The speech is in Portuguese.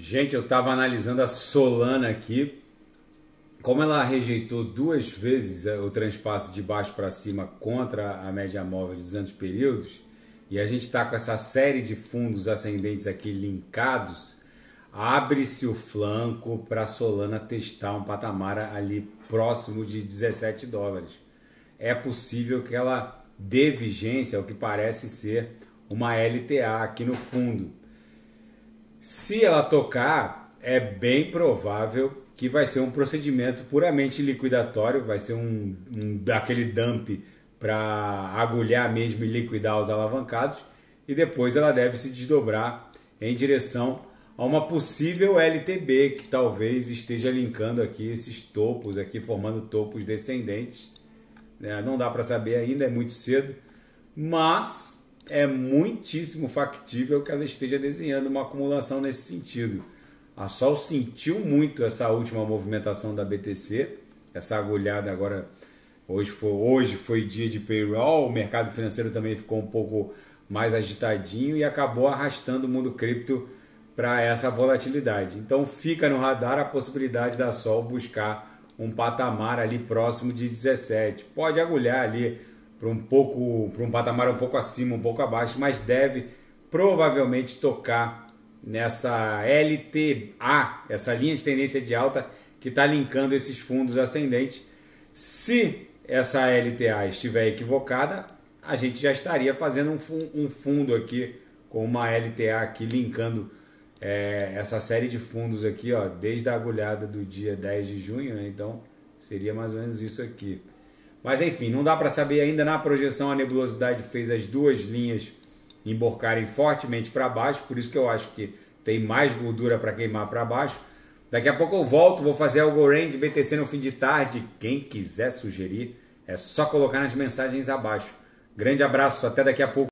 Gente, eu estava analisando a Solana aqui. Como ela rejeitou duas vezes é, o transpasse de baixo para cima contra a média móvel de 200 períodos, e a gente está com essa série de fundos ascendentes aqui linkados, abre-se o flanco para a Solana testar um patamar ali próximo de 17 dólares. É possível que ela dê vigência ao que parece ser uma LTA aqui no fundo. Se ela tocar, é bem provável que vai ser um procedimento puramente liquidatório, vai ser um, um dump para agulhar mesmo e liquidar os alavancados e depois ela deve se desdobrar em direção a uma possível LTB que talvez esteja linkando aqui esses topos aqui formando topos descendentes. Né? não dá para saber ainda, é muito cedo, mas é muitíssimo factível que ela esteja desenhando uma acumulação nesse sentido. A Sol sentiu muito essa última movimentação da BTC, essa agulhada agora. Hoje foi, hoje foi dia de payroll, o mercado financeiro também ficou um pouco mais agitadinho e acabou arrastando o mundo cripto para essa volatilidade. Então fica no radar a possibilidade da Sol buscar um patamar ali próximo de 17. Pode agulhar ali para um pouco para um patamar um pouco acima, um pouco abaixo, mas deve provavelmente tocar nessa LTA, essa linha de tendência de alta que está linkando esses fundos ascendentes. Se essa LTA estiver equivocada, a gente já estaria fazendo um, um fundo aqui com uma LTA aqui linkando é, essa série de fundos aqui, ó, desde a agulhada do dia 10 de junho, né? Então seria mais ou menos isso aqui. Mas enfim, não dá para saber ainda. Na projeção, a nebulosidade fez as duas linhas emborcarem fortemente para baixo, por isso que eu acho que tem mais gordura para queimar para baixo. Daqui a pouco eu volto, vou fazer algo range BTC no fim de tarde. Quem quiser sugerir, é só colocar nas mensagens abaixo. Grande abraço, até daqui a pouco.